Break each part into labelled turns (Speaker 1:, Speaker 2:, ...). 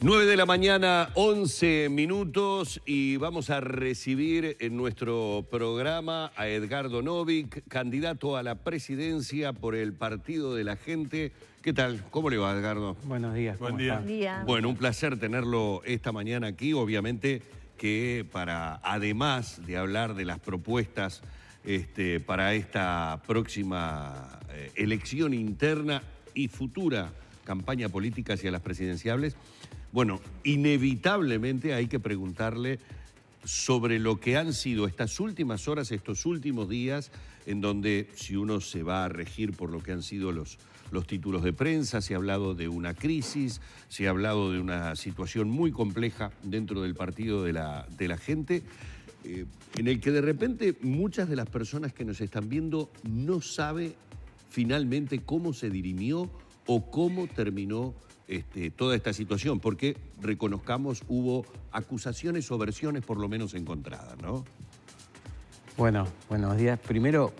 Speaker 1: 9 de la mañana, 11 minutos y vamos a recibir en nuestro programa a Edgardo Novic, candidato a la presidencia por el Partido de la Gente. ¿Qué tal? ¿Cómo le va, Edgardo? Buenos días. Buen día. Bueno, un placer tenerlo esta mañana aquí. Obviamente que para, además de hablar de las propuestas este, para esta próxima eh, elección interna y futura campaña política hacia las presidenciables, bueno, inevitablemente hay que preguntarle sobre lo que han sido estas últimas horas, estos últimos días, en donde si uno se va a regir por lo que han sido los, los títulos de prensa, se ha hablado de una crisis, se ha hablado de una situación muy compleja dentro del partido de la, de la gente, eh, en el que de repente muchas de las personas que nos están viendo no sabe finalmente cómo se dirimió o cómo terminó este, toda esta situación, porque reconozcamos hubo acusaciones o versiones por lo menos encontradas, ¿no?
Speaker 2: Bueno, buenos días. Primero,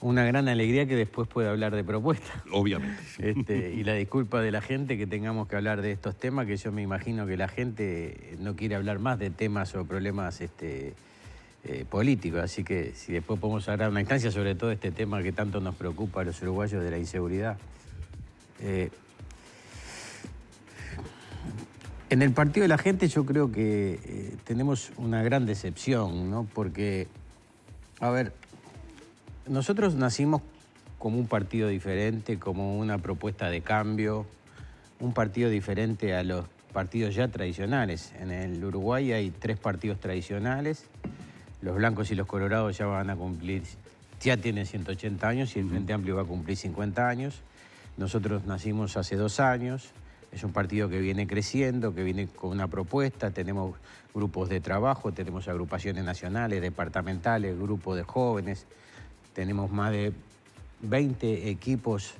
Speaker 2: una gran alegría que después pueda hablar de propuestas. Obviamente. Este, y la disculpa de la gente que tengamos que hablar de estos temas, que yo me imagino que la gente no quiere hablar más de temas o problemas este, eh, políticos. Así que si después podemos hablar una instancia sobre todo este tema que tanto nos preocupa a los uruguayos de la inseguridad. Eh, en el Partido de la Gente yo creo que eh, tenemos una gran decepción, ¿no? Porque, a ver, nosotros nacimos como un partido diferente, como una propuesta de cambio, un partido diferente a los partidos ya tradicionales. En el Uruguay hay tres partidos tradicionales, los blancos y los colorados ya van a cumplir, ya tienen 180 años y el Frente Amplio va a cumplir 50 años. Nosotros nacimos hace dos años, es un partido que viene creciendo, que viene con una propuesta, tenemos grupos de trabajo, tenemos agrupaciones nacionales, departamentales, grupos de jóvenes, tenemos más de 20 equipos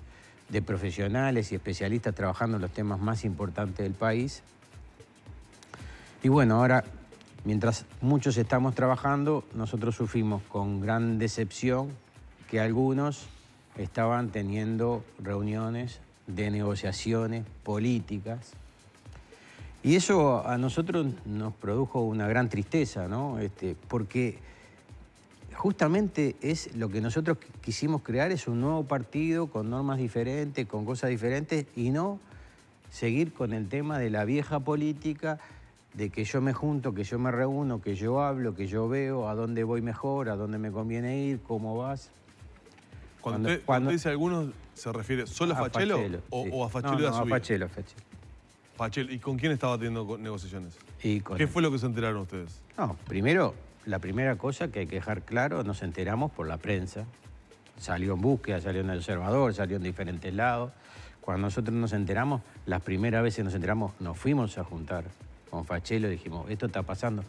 Speaker 2: de profesionales y especialistas trabajando en los temas más importantes del país. Y bueno, ahora, mientras muchos estamos trabajando, nosotros sufrimos con gran decepción que algunos estaban teniendo reuniones de negociaciones políticas. Y eso a nosotros nos produjo una gran tristeza, ¿no? Este, porque justamente es lo que nosotros quisimos crear, es un nuevo partido con normas diferentes, con cosas diferentes, y no seguir con el tema de la vieja política, de que yo me junto, que yo me reúno, que yo hablo, que yo veo a dónde voy mejor, a dónde me conviene ir, cómo vas. Cuando, dice algunos, ¿se refiere solo a Fachelo, o, a Fachelo no, no, a Fachelo, A
Speaker 3: Fachelo, ¿Y con quién estaba teniendo negociaciones?
Speaker 2: ¿Qué fue lo que se enteraron ustedes? No, primero, la primera cosa que hay que dejar claro, nos enteramos por la prensa. Salió en búsqueda, salió en El Observador, salió en diferentes lados. Cuando nosotros nos enteramos, las primeras veces que nos enteramos, nos fuimos a juntar con Fachelo y dijimos, esto está pasando.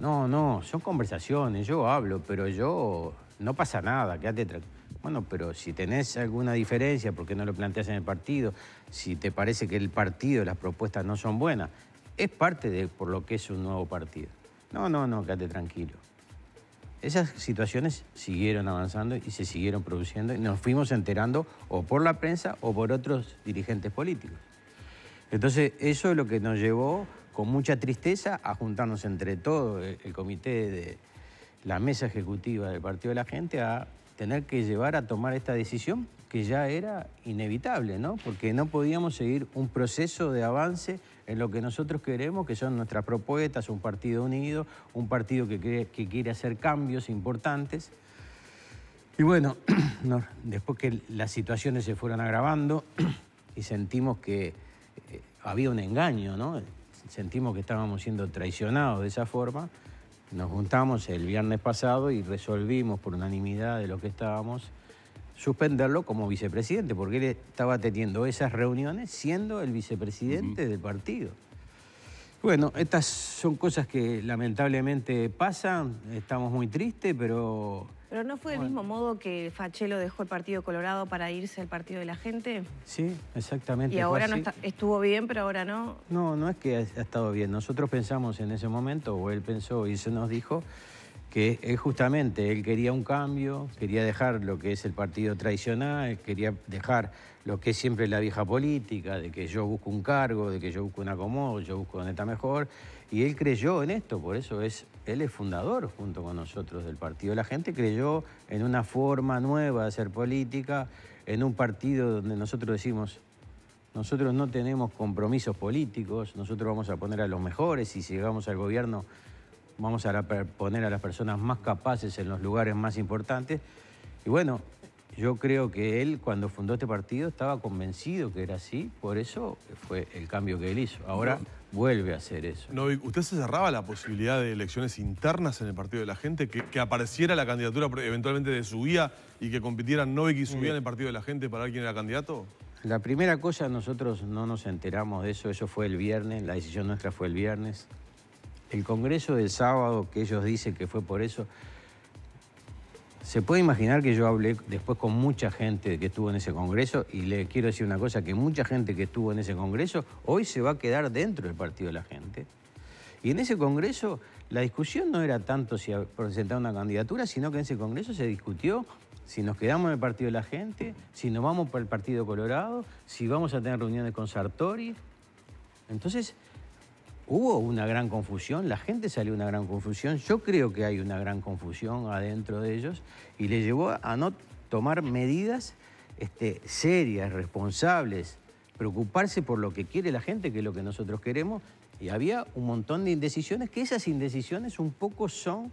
Speaker 2: No, no, son conversaciones, yo hablo, pero yo no pasa nada, quédate tranquilo. Bueno, pero si tenés alguna diferencia, ¿por qué no lo planteas en el partido? Si te parece que el partido, las propuestas no son buenas, es parte de por lo que es un nuevo partido. No, no, no, quédate tranquilo. Esas situaciones siguieron avanzando y se siguieron produciendo y nos fuimos enterando o por la prensa o por otros dirigentes políticos. Entonces, eso es lo que nos llevó con mucha tristeza a juntarnos entre todos, el comité de la mesa ejecutiva del Partido de la Gente, a tener que llevar a tomar esta decisión que ya era inevitable, ¿no? Porque no podíamos seguir un proceso de avance en lo que nosotros queremos, que son nuestras propuestas, un partido unido, un partido que, que quiere hacer cambios importantes. Y bueno, después que las situaciones se fueron agravando y sentimos que eh, había un engaño, ¿no? Sentimos que estábamos siendo traicionados de esa forma, nos juntamos el viernes pasado y resolvimos por unanimidad de lo que estábamos suspenderlo como vicepresidente, porque él estaba teniendo esas reuniones siendo el vicepresidente del partido. Bueno, estas son cosas que lamentablemente pasan, estamos muy tristes, pero
Speaker 4: pero ¿no fue del mismo modo que Fachelo dejó el Partido Colorado para irse al Partido de la Gente?
Speaker 2: Sí, exactamente. Y ahora no
Speaker 4: estuvo bien, pero ahora no.
Speaker 2: No, no es que ha, estado bien. Nosotros pensamos en ese momento, o él pensó y se nos dijo, que es justamente él quería un cambio, quería dejar lo que es el partido tradicional, quería dejar lo que es siempre la vieja política, de que yo busco un cargo, de que yo busco un acomodo, yo busco donde está mejor, y él creyó en esto, por eso es, él es fundador junto con nosotros del partido. La gente creyó en una forma nueva de hacer política, en un partido donde nosotros decimos, nosotros no tenemos compromisos políticos, nosotros vamos a poner a los mejores y si llegamos al gobierno vamos a poner a las personas más capaces en los lugares más importantes. Y bueno, yo creo que él cuando fundó este partido estaba convencido que era así, por eso fue el cambio que él hizo. Ahora vuelve a hacer eso.
Speaker 3: No, ¿Usted se cerraba la posibilidad de elecciones internas en el Partido de la Gente? Que, apareciera la candidatura eventualmente de su guía y que compitieran Novik y su guía en el Partido de la Gente para ver quién era candidato?
Speaker 2: La primera cosa, nosotros no nos enteramos de eso, eso fue el viernes, la decisión nuestra fue el viernes. El Congreso del sábado, que ellos dicen que fue por eso, se puede imaginar que yo hablé después con mucha gente que estuvo en ese congreso y le quiero decir una cosa, que mucha gente que estuvo en ese congreso hoy se va a quedar dentro del Partido de la Gente. Y en ese congreso la discusión no era tanto si presentar una candidatura, sino que en ese congreso se discutió si nos quedamos en el Partido de la Gente, si nos vamos para el Partido Colorado, si vamos a tener reuniones con Sartori. Entonces, hubo una gran confusión, la gente salió una gran confusión, yo creo que hay una gran confusión adentro de ellos y le llevó a no tomar medidas este, serias, responsables, preocuparse por lo que quiere la gente, que es lo que nosotros queremos, y había un montón de indecisiones, que esas indecisiones un poco son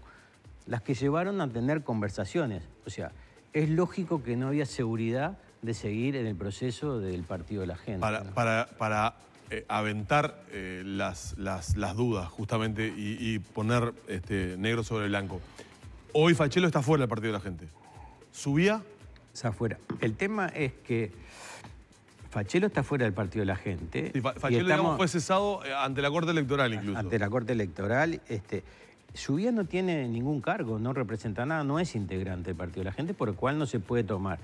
Speaker 2: las que llevaron a tener conversaciones. O sea, es lógico que no había seguridad de seguir en el proceso del partido de la gente. para, para eh, aventar eh, las, las,
Speaker 3: dudas, justamente, y, poner este, negro sobre blanco. Hoy Fachelo está fuera
Speaker 2: del partido de la gente. ¿Subía? Está fuera. El tema es que Fachelo está fuera del partido de la gente. Fachelo, fue
Speaker 3: cesado eh, ante la Corte Electoral incluso.
Speaker 2: Ante la Corte Electoral. Este, Subía no tiene ningún cargo, no representa nada, no es integrante del partido de la gente, por el cual no se puede tomar.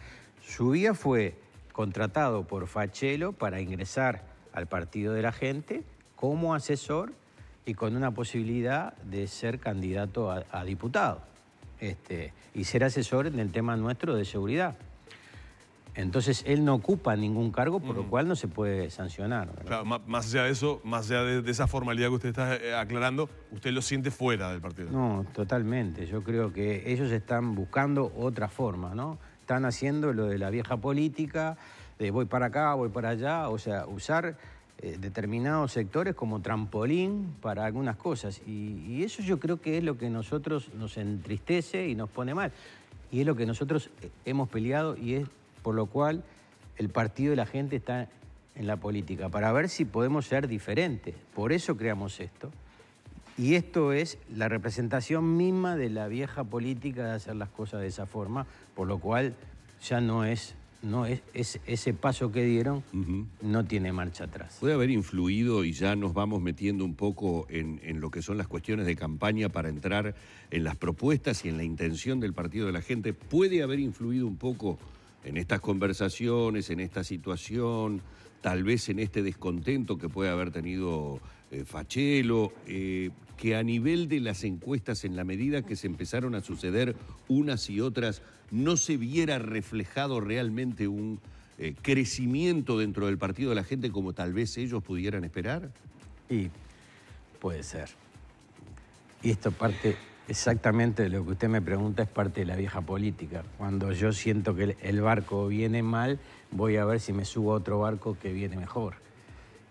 Speaker 2: Subía fue contratado por Fachelo para ingresar al partido de la gente como asesor y con una posibilidad de ser candidato a, diputado este, y ser asesor en el tema nuestro de seguridad. Entonces él no ocupa ningún cargo, por lo cual no se puede sancionar.
Speaker 3: más allá de eso, más allá de, esa formalidad que usted está eh, aclarando, usted lo siente fuera del partido.
Speaker 2: No, totalmente. Yo creo que ellos están buscando otra forma, ¿no? están haciendo lo de la vieja política, de voy para acá, voy para allá, o sea, usar eh, determinados sectores como trampolín para algunas cosas. Y, y, eso yo creo que es lo que nosotros nos entristece y nos pone mal. Y es lo que nosotros eh, hemos peleado y es por lo cual el partido de la gente está en la política, para ver si podemos ser diferentes. Por eso creamos esto. Y esto es la representación misma de la vieja política de hacer las cosas de esa forma, por lo cual ya no es, no es, ese paso que dieron no tiene marcha atrás.
Speaker 1: Puede haber influido y ya nos vamos metiendo un poco en, lo que son las cuestiones de campaña para entrar en las propuestas y en la intención del partido de la gente. Puede haber influido un poco en estas conversaciones, en esta situación, tal vez en este descontento que puede haber tenido eh, Fachelo. Eh, que a nivel de las encuestas, en la medida que se empezaron a suceder unas y otras, no se viera reflejado realmente un eh, crecimiento dentro del partido de la gente como tal vez ellos pudieran esperar? Y puede
Speaker 2: ser. Y esto parte exactamente de lo que usted me pregunta, es parte de la vieja política. Cuando yo siento que el barco viene mal, voy a ver si me subo a otro barco que viene mejor.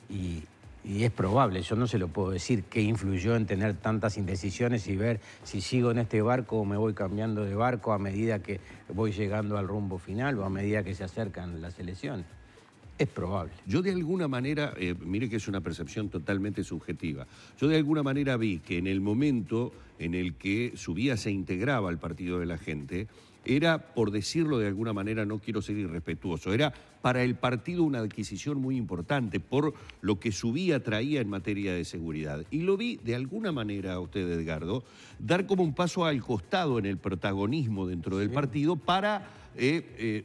Speaker 2: Y y es probable, yo no se lo puedo decir, qué influyó en tener tantas indecisiones y ver si sigo en este barco o me voy cambiando de barco a medida que voy llegando al rumbo final o a medida que se acercan las elecciones.
Speaker 1: Es probable. Yo de alguna manera, eh, mire que es una percepción totalmente subjetiva, yo de alguna manera vi que en el momento en el que subía se integraba al Partido de la Gente, era, por decirlo de alguna manera, no quiero ser irrespetuoso, era para el partido una adquisición muy importante por lo que su vía traía en materia de seguridad. Y lo vi de alguna manera a usted, Edgardo, dar como un paso al costado en el protagonismo dentro del partido para... Eh, eh,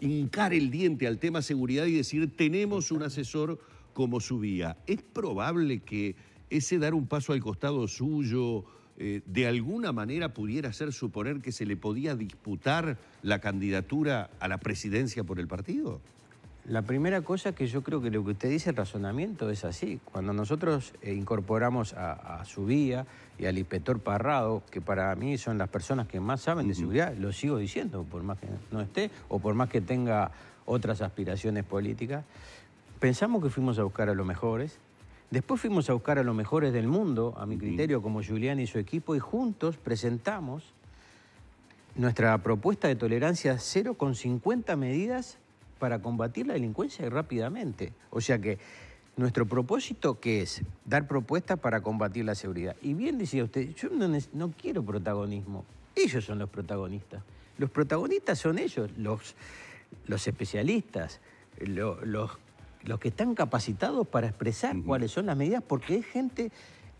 Speaker 1: hincar el diente al tema seguridad y decir tenemos un asesor como su vía. ¿Es probable que ese dar un paso al costado suyo eh, de alguna manera pudiera ser suponer que se le podía disputar la candidatura a la presidencia por el partido?
Speaker 2: La primera cosa que yo creo que lo que usted dice, el razonamiento, es así. Cuando nosotros eh, incorporamos a, a Subía y al inspector Parrado, que para mí son las personas que más saben de seguridad, lo sigo diciendo, por más que no esté o por más que tenga otras aspiraciones políticas, pensamos que fuimos a buscar a los mejores, Después fuimos a buscar a los mejores del mundo, a mi criterio, como Julián y su equipo, y juntos presentamos nuestra propuesta de tolerancia cero con 50 medidas para combatir la delincuencia rápidamente. O sea que nuestro propósito que es dar propuestas para combatir la seguridad. Y bien decía usted, yo no, quiero protagonismo, ellos son los protagonistas. Los protagonistas son ellos, los, los especialistas, los los que están capacitados para expresar cuáles son las medidas, porque es gente,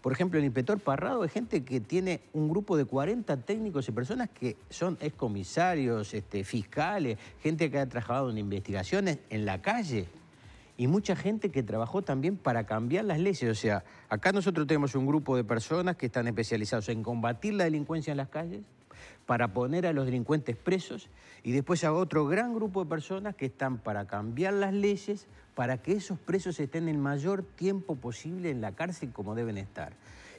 Speaker 2: por ejemplo, el inspector Parrado es gente que tiene un grupo de 40 técnicos y personas que son excomisarios, este, fiscales, gente que ha trabajado en investigaciones en la calle y mucha gente que trabajó también para cambiar las leyes. O sea, acá nosotros tenemos un grupo de personas que están especializados en combatir la delincuencia en las calles, para poner a los delincuentes presos y después a otro gran grupo de personas que están para cambiar las leyes para que esos presos estén el mayor tiempo posible en la cárcel como deben estar.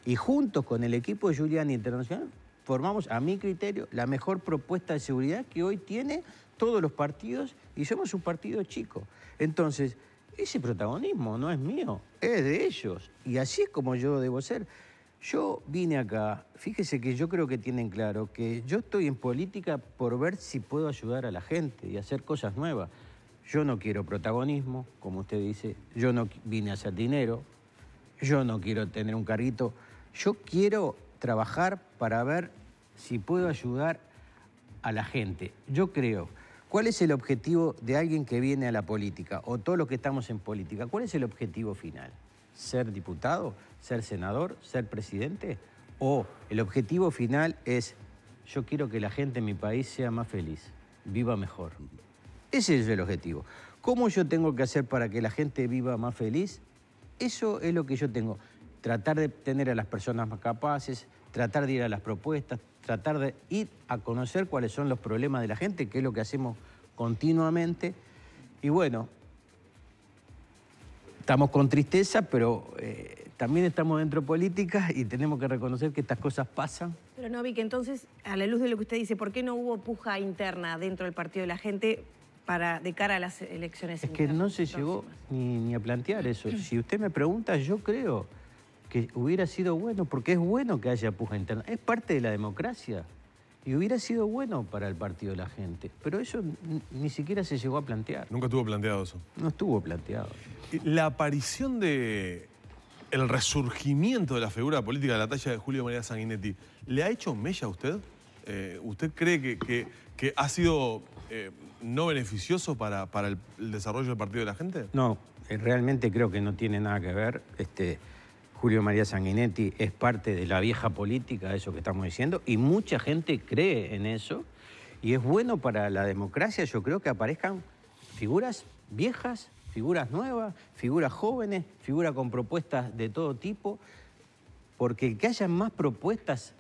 Speaker 2: Y juntos con el equipo de Giuliani Internacional formamos, a mi criterio, la mejor propuesta de seguridad que hoy tiene todos los partidos y somos un partido chico. Entonces, ese protagonismo no es mío, es de ellos. Y así es como yo debo ser. Yo vine acá, fíjese que yo creo que tienen claro que yo estoy en política por ver si puedo ayudar a la gente y hacer cosas nuevas. Yo no quiero protagonismo, como usted dice, yo no vine a hacer dinero, yo no quiero tener un carrito, yo quiero trabajar para ver si puedo ayudar a la gente. Yo creo, ¿cuál es el objetivo de alguien que viene a la política o todos los que estamos en política? ¿Cuál es el objetivo final? ser diputado, ser senador, ser presidente? ¿O el objetivo final es yo quiero que la gente en mi país sea más feliz, viva mejor? Ese es el objetivo. ¿Cómo yo tengo que hacer para que la gente viva más feliz? Eso es lo que yo tengo. Tratar de tener a las personas más capaces, tratar de ir a las propuestas, tratar de ir a conocer cuáles son los problemas de la gente, que es lo que hacemos continuamente. Y bueno, estamos con tristeza, pero eh, también estamos dentro de política y tenemos que reconocer que estas cosas pasan.
Speaker 4: Pero no, que entonces, a la luz de lo que usted dice, ¿por qué no hubo puja interna dentro del partido de la gente para, de cara a las elecciones? Es que no se llegó
Speaker 2: ni, ni, a plantear eso. Si usted me pregunta, yo creo que hubiera sido bueno, porque es bueno que haya puja interna. Es parte de la democracia y hubiera sido bueno para el partido de la gente. Pero eso ni siquiera se llegó a plantear. Nunca estuvo planteado eso. No estuvo planteado.
Speaker 3: La aparición de el resurgimiento de la figura política de la talla de Julio María Sanguinetti, ¿le ha hecho mella a usted? Eh, ¿Usted cree que, que, ha sido eh, no beneficioso para, para el, desarrollo
Speaker 2: del partido de la gente? No, eh, realmente creo que no tiene nada que ver. Este, Julio María Sanguinetti es parte de la vieja política, eso que estamos diciendo, y mucha gente cree en eso, y es bueno para la democracia, yo creo que aparezcan figuras viejas, figuras nuevas, figuras jóvenes, figuras con propuestas de todo tipo, porque el que haya más propuestas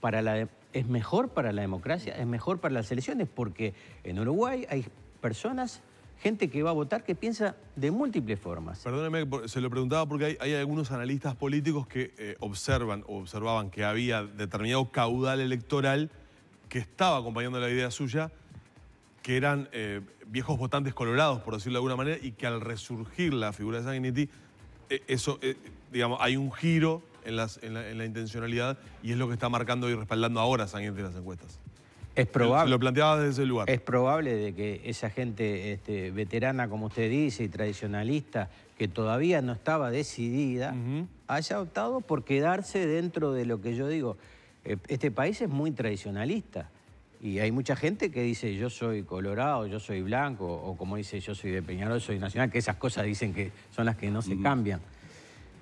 Speaker 2: para la, es mejor para la democracia, es mejor para las elecciones, porque en Uruguay hay personas gente que va a votar que piensa de múltiples formas.
Speaker 3: Perdóneme, se lo preguntaba porque hay, algunos analistas políticos que eh, observan o observaban que había determinado caudal electoral que estaba acompañando la idea suya, que eran eh, viejos votantes colorados, por decirlo de alguna manera, y que al resurgir la figura de Sanguinetti, eh, eso, digamos, hay un giro en, la, intencionalidad y es lo que está marcando y respaldando ahora Sanguinetti en las encuestas.
Speaker 2: Es probable. lo planteaba desde ese lugar. Es probable de que esa gente este, veterana, como usted dice, y tradicionalista, que todavía no estaba decidida, haya optado por quedarse dentro de lo que yo digo. Eh, este país es muy tradicionalista. Y hay mucha gente que dice yo soy colorado, yo soy blanco, o como dice yo soy de Peñarol, soy nacional, que esas cosas dicen que son las que no se cambian.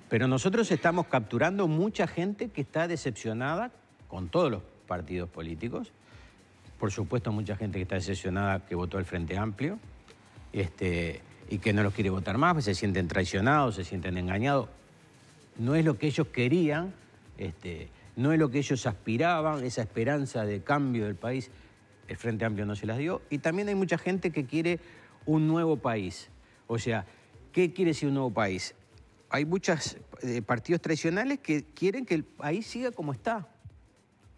Speaker 2: Pero nosotros estamos capturando mucha gente que está decepcionada con todos los partidos políticos por supuesto, mucha gente que está decepcionada que votó al Frente Amplio este, y que no los quiere votar más, pues se sienten traicionados, se sienten engañados. No es lo que ellos querían, este, no es lo que ellos aspiraban, esa esperanza de cambio del país, el Frente Amplio no se las dio. Y también hay mucha gente que quiere un nuevo país. O sea, ¿qué quiere decir un nuevo país? Hay muchos eh, partidos tradicionales que quieren que el país siga como está,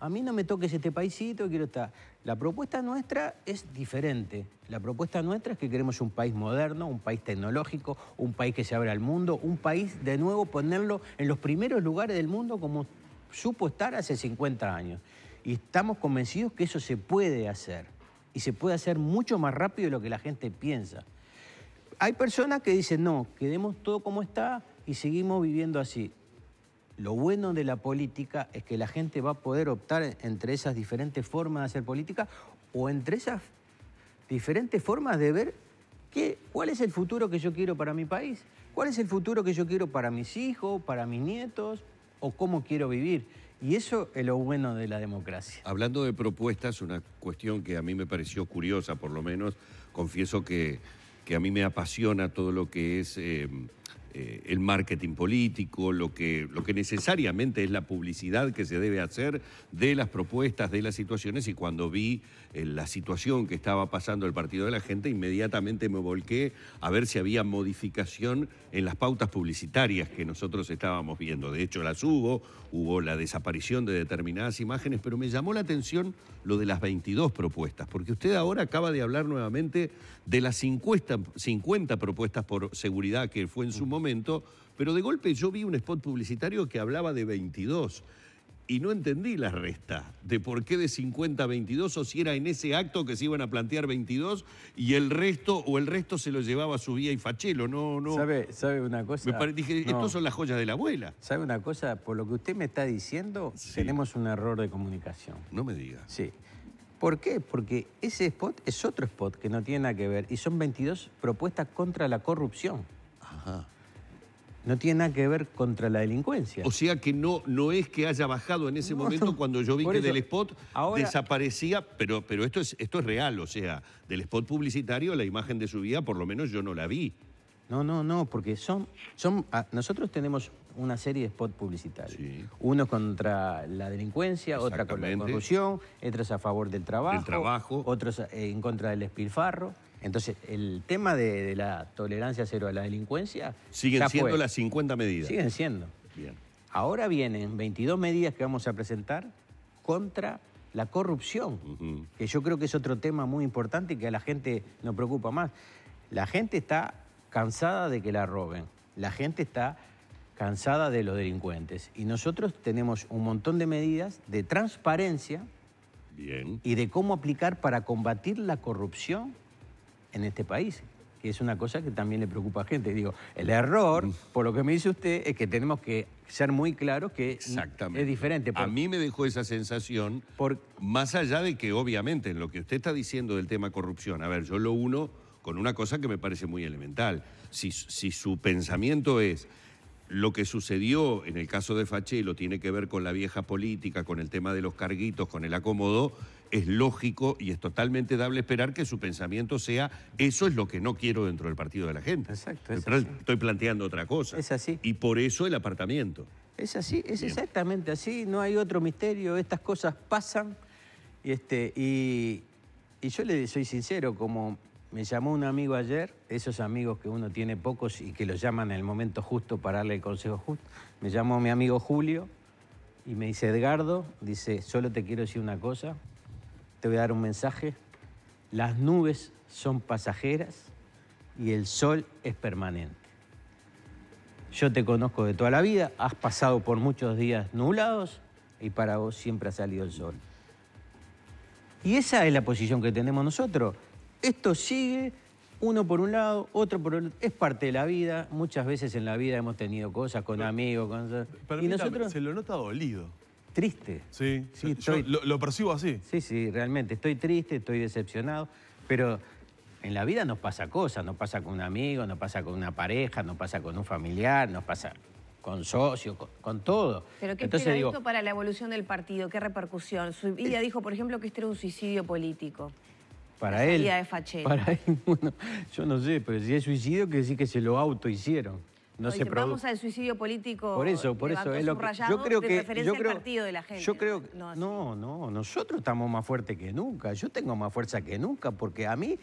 Speaker 2: a mí no me toques este paisito, quiero estar. La propuesta nuestra es diferente. La propuesta nuestra es que queremos un país moderno, un país tecnológico, un país que se abra al mundo, un país, de nuevo, ponerlo en los primeros lugares del mundo como supo estar hace 50 años. Y estamos convencidos que eso se puede hacer. Y se puede hacer mucho más rápido de lo que la gente piensa. Hay personas que dicen, no, quedemos todo como está y seguimos viviendo así. Lo bueno de la política es que la gente va a poder optar entre esas diferentes formas de hacer política o entre esas diferentes formas de ver qué, cuál es el futuro que yo quiero para mi país, cuál es el futuro que yo quiero para mis hijos, para mis nietos o cómo quiero vivir. Y eso es lo bueno de la democracia.
Speaker 1: Hablando de propuestas, una cuestión que a mí me pareció curiosa, por lo menos, confieso que, que a mí me apasiona todo lo que es... Eh, eh, el marketing político, lo que, lo que necesariamente es la publicidad que se debe hacer de las propuestas, de las situaciones, y cuando vi eh, la situación que estaba pasando el Partido de la Gente, inmediatamente me volqué a ver si había modificación en las pautas publicitarias que nosotros estábamos viendo. De hecho, las hubo, hubo la desaparición de determinadas imágenes, pero me llamó la atención lo de las 22 propuestas, porque usted ahora acaba de hablar nuevamente de las 50, 50 propuestas por seguridad que fue en su momento pero de golpe yo vi un spot publicitario que hablaba de 22 y no entendí la resta de por qué de 50 a 22 o si era en ese acto que se iban a plantear 22 y el resto o el resto se lo llevaba a su vía y Fachelo, no no. ¿Sabe, sabe una cosa? dije, estos son las joyas de la
Speaker 2: abuela. ¿Sabe una cosa? Por lo que usted me está diciendo, tenemos un error de comunicación. No me diga. Sí. ¿Por qué? Porque ese spot es otro spot que no tiene nada que ver y son 22 propuestas contra la corrupción. Ajá. No tiene nada que ver contra la delincuencia.
Speaker 1: O sea que no, no es que haya bajado en ese momento cuando yo vi que del spot desaparecía, pero, pero esto, es, esto es real, o sea, del spot publicitario la imagen de su vida por lo menos yo
Speaker 2: no la vi. No, no, no, porque son, son ah, nosotros tenemos una serie de spots publicitarios. Uno contra la delincuencia, otra con la corrupción, otros a favor del trabajo, trabajo. otros eh, en contra del espilfarro. Entonces, el tema de, la tolerancia cero a la delincuencia... Siguen siendo las 50 medidas. Siguen siendo. Bien. Ahora vienen 22 medidas que vamos a presentar contra la corrupción, que yo creo que es otro tema muy importante y que a la gente nos preocupa más. La gente está cansada de que la roben, la gente está cansada de los delincuentes y nosotros tenemos un montón de medidas de transparencia y de cómo aplicar para combatir la corrupción en este país, que es una cosa que también le preocupa a gente. Digo, el error, mm. por lo que me dice usted, es que tenemos que ser muy claros que es diferente. A
Speaker 1: mí me dejó esa sensación, por... más allá de que obviamente en lo que usted está diciendo del tema corrupción, a ver, yo lo uno con una cosa que me parece muy elemental. Si, si su pensamiento es lo que sucedió en el caso de Fachelo tiene que ver con la vieja política, con el tema de los carguitos, con el acomodo, es lógico y es totalmente dable esperar que su pensamiento sea eso es lo que no quiero dentro del partido de la gente. Exacto. estoy, planteando otra cosa. Es así. Y por eso el apartamiento.
Speaker 2: Es así, es exactamente así, no hay otro misterio, estas cosas pasan. Este, y, este, y, yo le soy sincero, como me llamó un amigo ayer, esos amigos que uno tiene pocos y que los llaman en el momento justo para darle el consejo justo, me llamó mi amigo Julio y me dice, Edgardo, dice, solo te quiero decir una cosa, te voy a dar un mensaje. Las nubes son pasajeras y el sol es permanente. Yo te conozco de toda la vida, has pasado por muchos días nublados y para vos siempre ha salido el sol. Y esa es la posición que tenemos nosotros. Esto sigue uno por un lado, otro por otro. Es parte de la vida. Muchas veces en la vida hemos tenido cosas con amigos, con... Permítame, nosotros... se
Speaker 3: lo nota dolido triste.
Speaker 2: Sí, sí yo lo, percibo así. Sí, sí, realmente. Estoy triste, estoy decepcionado, pero en la vida nos pasa cosas. Nos pasa con un amigo, nos pasa con una pareja, nos pasa con un familiar, nos pasa con socios, con, todo. Pero ¿qué Entonces, digo... esto
Speaker 4: para la evolución del partido? ¿Qué repercusión? Su dijo, por ejemplo, que este era un suicidio político. Para él. De para
Speaker 2: él, bueno, yo no sé, pero si es suicidio, quiere decir que se lo autohicieron no, al
Speaker 4: suicidio político. Por eso, por eso es lo que yo creo que yo partido de la gente.
Speaker 2: no, no, nosotros estamos más fuertes que nunca. Yo tengo más fuerza que nunca porque a mí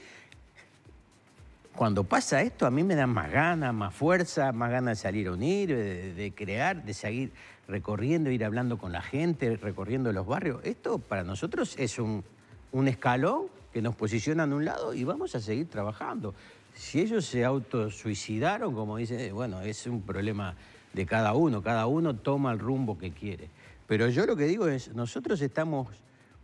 Speaker 2: cuando pasa esto a mí me da más ganas, más fuerza, más ganas de salir a unir, de, crear, de seguir recorriendo, ir hablando con la gente, recorriendo los barrios. Esto para nosotros es un, un escalón que nos posicionan a un lado y vamos a seguir trabajando. Si ellos se autosuicidaron, como dicen, eh, bueno, es un problema de cada uno, cada uno toma el rumbo que quiere. Pero yo lo que digo es, nosotros estamos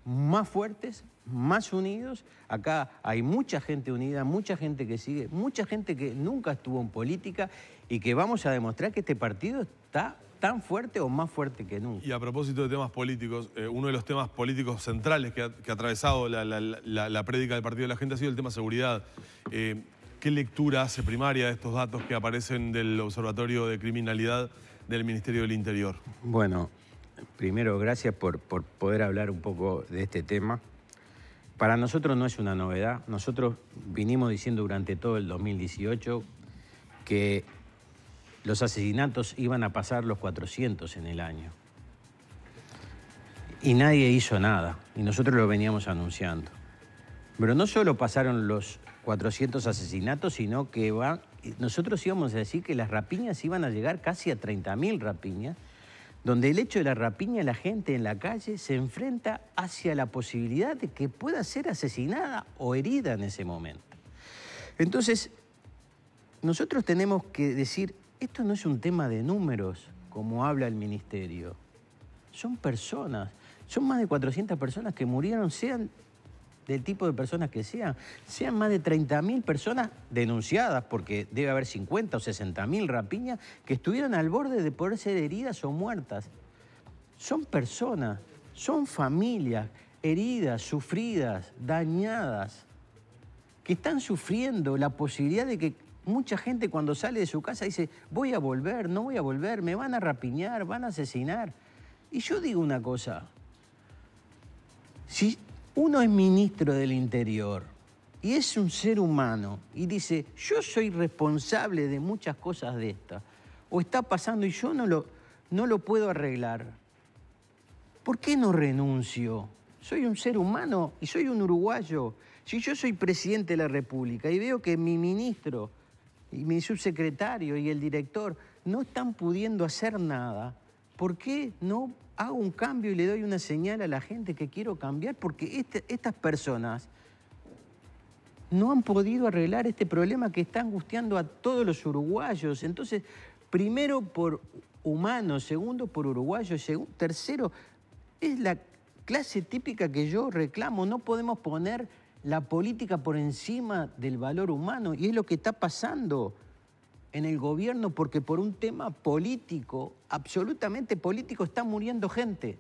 Speaker 2: más fuertes, más unidos, acá hay mucha gente unida, mucha gente que sigue, mucha gente que nunca estuvo en política y que vamos a demostrar que este partido está tan fuerte o más fuerte que nunca.
Speaker 3: Y a propósito de temas políticos, eh, uno de los temas políticos centrales que ha, atravesado la, prédica del Partido de la Gente ha sido el tema seguridad. Eh, ¿Qué lectura hace primaria de estos datos que aparecen del Observatorio de Criminalidad del Ministerio del Interior?
Speaker 2: Bueno, primero gracias por poder hablar un poco de este tema. Para nosotros no es una novedad. Nosotros vinimos diciendo durante todo el 2018 que los asesinatos iban a pasar los 400 en el año. Y nadie hizo nada, y nosotros lo veníamos anunciando. Pero no solo pasaron los 400 asesinatos, sino que va, nosotros íbamos a decir que las rapiñas iban a llegar casi a 30.000 rapiñas, donde el hecho de la rapiña, la gente en la calle se enfrenta hacia la posibilidad de que pueda ser asesinada o herida en ese momento. Entonces, nosotros tenemos que decir, esto no es un tema de números, como habla el ministerio. Son personas. Son más de 400 personas que murieron, sean del tipo de personas que sean. Sean más de 30.000 personas denunciadas, porque debe haber 50 o 60.000 rapiñas que estuvieron al borde de poder ser heridas o muertas. Son personas, son familias heridas, sufridas, dañadas, que están sufriendo la posibilidad de que Mucha gente cuando sale de su casa dice, voy a volver, no voy a volver, me van a rapiñar, van a asesinar. Y yo digo una cosa, si uno es ministro del Interior y es un ser humano y dice, yo soy responsable de muchas cosas de estas, o está pasando y yo no lo, no lo puedo arreglar, ¿por qué no renuncio? Soy un ser humano y soy un uruguayo. Si yo soy presidente de la República y veo que mi ministro y mi subsecretario y el director no están pudiendo hacer nada, ¿por qué no hago un cambio y le doy una señal a la gente que quiero cambiar? Porque este, estas personas no han podido arreglar este problema que está angustiando a todos los uruguayos. Entonces, primero por humanos, segundo por uruguayos, tercero, es la clase típica que yo reclamo, no podemos poner la política por encima del valor humano y es lo que está pasando en el gobierno porque por un tema político, absolutamente político, está muriendo gente.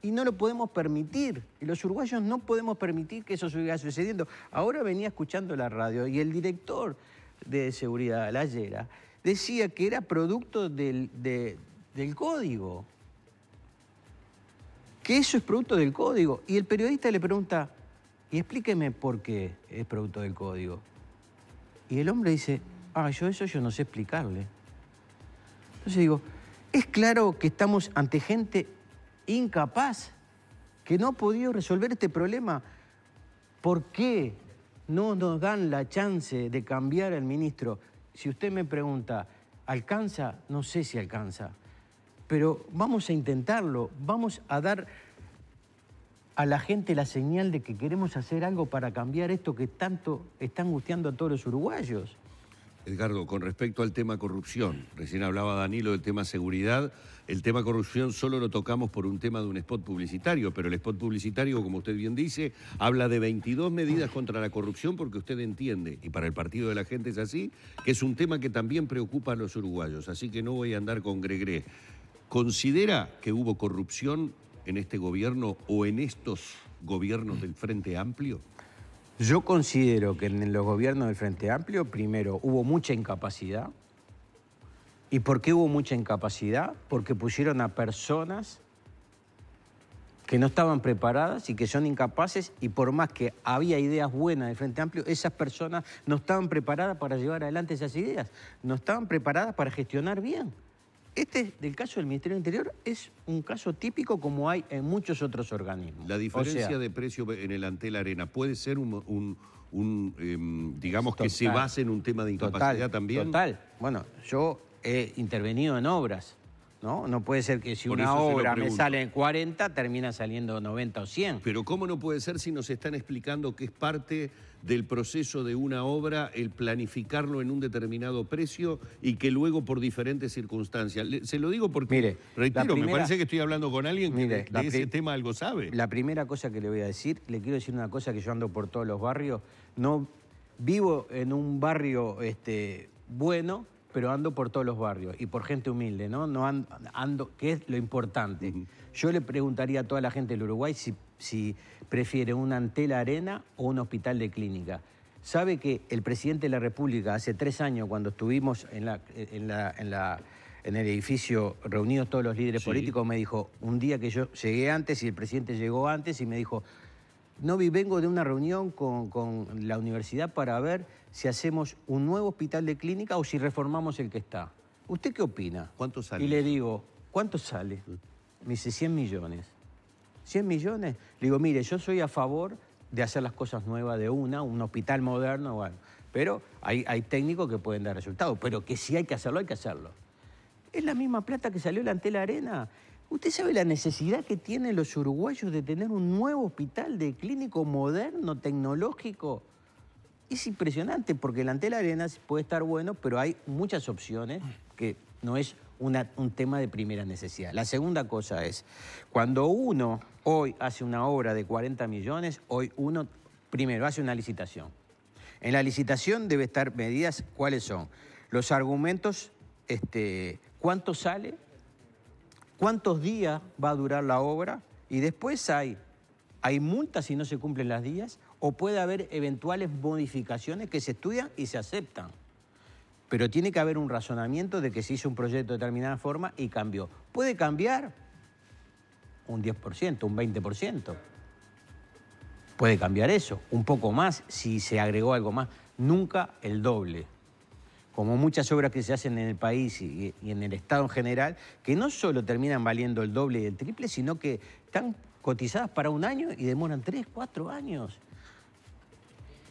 Speaker 2: Y no lo podemos permitir. Y los uruguayos no podemos permitir que eso siga sucediendo. Ahora venía escuchando la radio y el director de seguridad, la decía que era producto del, del código. Que eso es producto del código. Y el periodista le pregunta, y explíqueme por qué es producto del código. Y el hombre dice, ah, yo eso yo no sé explicarle. Entonces digo, es claro que estamos ante gente incapaz que no ha podido resolver este problema. ¿Por qué no nos dan la chance de cambiar al ministro? Si usted me pregunta, ¿alcanza? No sé si alcanza, pero vamos a intentarlo, vamos a dar a la gente la señal de que queremos hacer algo para cambiar esto que tanto está angustiando a todos los uruguayos.
Speaker 1: Edgardo, con respecto al tema corrupción, recién hablaba Danilo del tema seguridad, el tema corrupción solo lo tocamos por un tema de un spot publicitario, pero el spot publicitario, como usted bien dice, habla de 22 medidas contra la corrupción porque usted entiende, y para el partido de la gente es así, que es un tema que también preocupa a los uruguayos, así que no voy a andar con gregré. ¿Considera que hubo corrupción en este gobierno o en estos gobiernos
Speaker 2: del Frente Amplio? Yo considero que en los gobiernos del Frente Amplio, primero, hubo mucha incapacidad. ¿Y por qué hubo mucha incapacidad? Porque pusieron a personas que no estaban preparadas y que son incapaces y por más que había ideas buenas del Frente Amplio, esas personas no estaban preparadas para llevar adelante esas ideas, no estaban preparadas para gestionar bien. Este del caso del Ministerio del Interior es un caso típico como hay en muchos otros organismos. La diferencia de
Speaker 1: precio en el Antel Arena puede ser un, em, digamos que se base en un tema de
Speaker 2: incapacidad también. Total. Bueno, yo he intervenido en obras, ¿no? No puede ser que si una obra me sale en 40 termina saliendo 90 o 100. Pero cómo no puede
Speaker 1: ser si nos están explicando que es parte del proceso de una obra el planificarlo en un determinado precio y que luego por diferentes circunstancias. se lo digo porque, mire,
Speaker 2: reitero, me parece que
Speaker 1: estoy hablando con alguien que de ese
Speaker 2: tema algo sabe. La primera cosa que le voy a decir, le quiero decir una cosa que yo ando por todos los barrios, no vivo en un barrio este, bueno, pero ando por todos los barrios y por gente humilde, ¿no? No ando, que es lo importante. Yo le preguntaría a toda la gente del Uruguay si prefiere una Antela Arena o un hospital de clínica. Sabe que el presidente de la República, hace tres años, cuando estuvimos en, el edificio reunidos todos los líderes políticos, me dijo, un día que yo llegué antes y el presidente llegó antes y me dijo, no vengo de una reunión con, con la universidad para ver si hacemos un nuevo hospital de clínica o si reformamos el que está. ¿Usted qué opina? ¿Cuánto sale? Y le digo, ¿cuánto sale? Me dice, 100 millones. ¿100 millones? Le digo, mire, yo soy a favor de hacer las cosas nuevas de una, un hospital moderno, bueno, pero hay, hay técnicos que pueden dar resultados, pero que si hay que hacerlo, hay que hacerlo. Es la misma plata que salió la Antela Arena. ¿Usted sabe la necesidad que tienen los uruguayos de tener un nuevo hospital de clínico moderno, tecnológico? Es impresionante porque la Antela Arena puede estar bueno, pero hay muchas opciones que no es un tema de primera necesidad. La segunda cosa es, cuando uno hoy hace una obra de 40 millones, hoy uno primero hace una licitación. En la licitación debe estar medidas cuáles son los argumentos, este, cuánto sale, cuántos días va a durar la obra y después hay, hay multas si no se cumplen las días o puede haber eventuales modificaciones que se estudian y se aceptan pero tiene que haber un razonamiento de que se hizo un proyecto de determinada forma y cambió. Puede cambiar un 10%, un 20%. Puede cambiar eso, un poco más si se agregó algo más, nunca el doble. Como muchas obras que se hacen en el país y, en el Estado en general, que no solo terminan valiendo el doble y el triple, sino que están cotizadas para un año y demoran tres, cuatro años.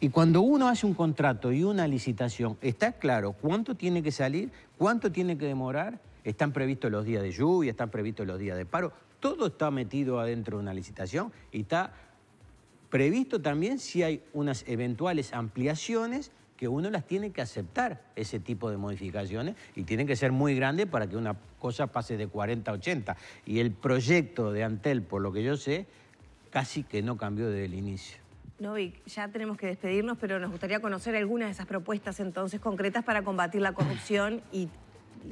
Speaker 2: Y cuando uno hace un contrato y una licitación, está claro cuánto tiene que salir, cuánto tiene que demorar, están previstos los días de lluvia, están previstos los días de paro, todo está metido adentro de una licitación y está previsto también si hay unas eventuales ampliaciones que uno las tiene que aceptar, ese tipo de modificaciones, y tienen que ser muy grandes para que una cosa pase de 40 a 80. Y el proyecto de Antel, por lo que yo sé, casi que no cambió desde el inicio.
Speaker 4: Novik, ya tenemos que despedirnos, pero nos gustaría conocer algunas de esas propuestas entonces concretas para combatir la corrupción y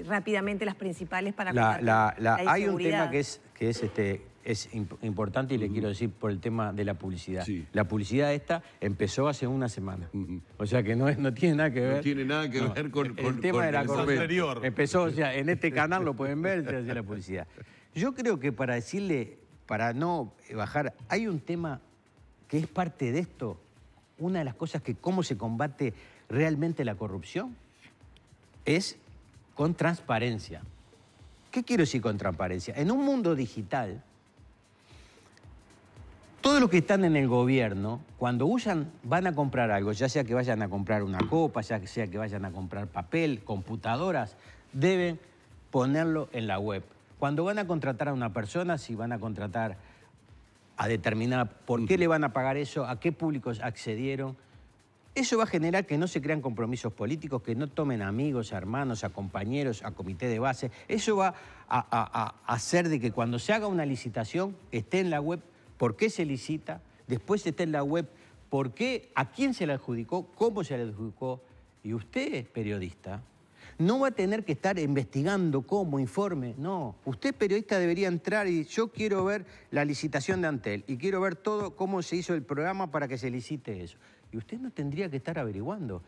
Speaker 4: rápidamente las principales para combatir la, la, Hay un tema que
Speaker 2: es, que es este, es importante y le quiero decir por el tema de la publicidad. La publicidad esta empezó hace una semana. O sea que no, tiene nada que ver. No
Speaker 1: tiene nada que ver con el tema de la corrupción.
Speaker 2: Empezó, o sea, en este canal lo pueden ver, se hace la publicidad. Yo creo que para decirle, para no bajar, hay un tema que es parte de esto, una de las cosas que cómo se combate realmente la corrupción es con transparencia. ¿Qué quiero decir con transparencia? En un mundo digital, todos los que están en el gobierno, cuando huyan, van a comprar algo, ya sea que vayan a comprar una copa, ya sea que vayan a comprar papel, computadoras, deben ponerlo en la web. Cuando van a contratar a una persona, si van a contratar a determinar por qué le van a pagar eso, a qué públicos accedieron. Eso va a generar que no se crean compromisos políticos, que no tomen amigos, hermanos, a compañeros, a comité de base. Eso va a, hacer de que cuando se haga una licitación esté en la web por qué se licita, después esté en la web por qué, a quién se la adjudicó, cómo se la adjudicó. Y usted, periodista, no va a tener que estar investigando cómo, informe, no. Usted periodista debería entrar y yo quiero ver la licitación de Antel y quiero ver todo cómo se hizo el programa para que se licite eso. Y usted no tendría que estar averiguando.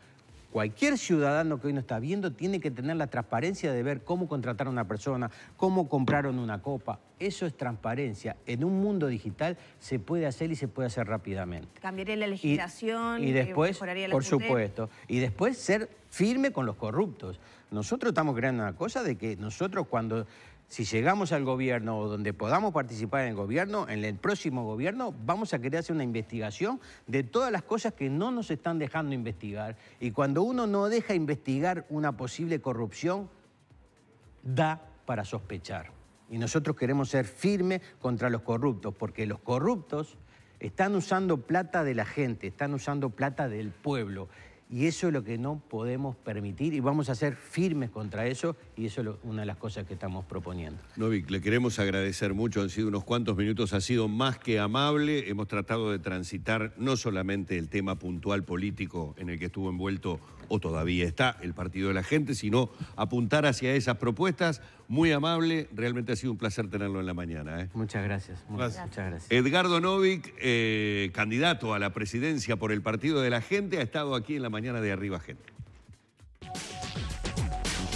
Speaker 2: Cualquier ciudadano que hoy no está viendo tiene que tener la transparencia de ver cómo contrataron a una persona, cómo compraron una copa. Eso es transparencia. En un mundo digital se puede hacer y se puede hacer rápidamente.
Speaker 4: Cambiaría la legislación. Y, después, eh, por supuesto.
Speaker 2: Y después ser firme con los corruptos nosotros estamos creando una cosa de que nosotros cuando, si llegamos al gobierno o donde podamos participar en el gobierno, en el próximo gobierno, vamos a querer hacer una investigación de todas las cosas que no nos están dejando investigar. Y cuando uno no deja investigar una posible corrupción, da para sospechar. Y nosotros queremos ser firmes contra los corruptos, porque los corruptos están usando plata de la gente, están usando plata del pueblo. Y eso es lo que no podemos permitir y vamos a ser firmes contra eso y eso es una de las cosas que estamos proponiendo.
Speaker 1: Novik, le queremos agradecer mucho, han sido unos cuantos minutos, ha sido más que amable, hemos tratado de transitar no solamente el tema puntual político en el que estuvo envuelto o todavía está el Partido de la Gente, sino apuntar hacia esas propuestas. Muy amable, realmente ha sido un placer tenerlo en la mañana. ¿eh? Muchas gracias. gracias. Edgardo Novik, eh, candidato a la presidencia por el Partido de la Gente, ha estado aquí en la mañana de Arriba Gente.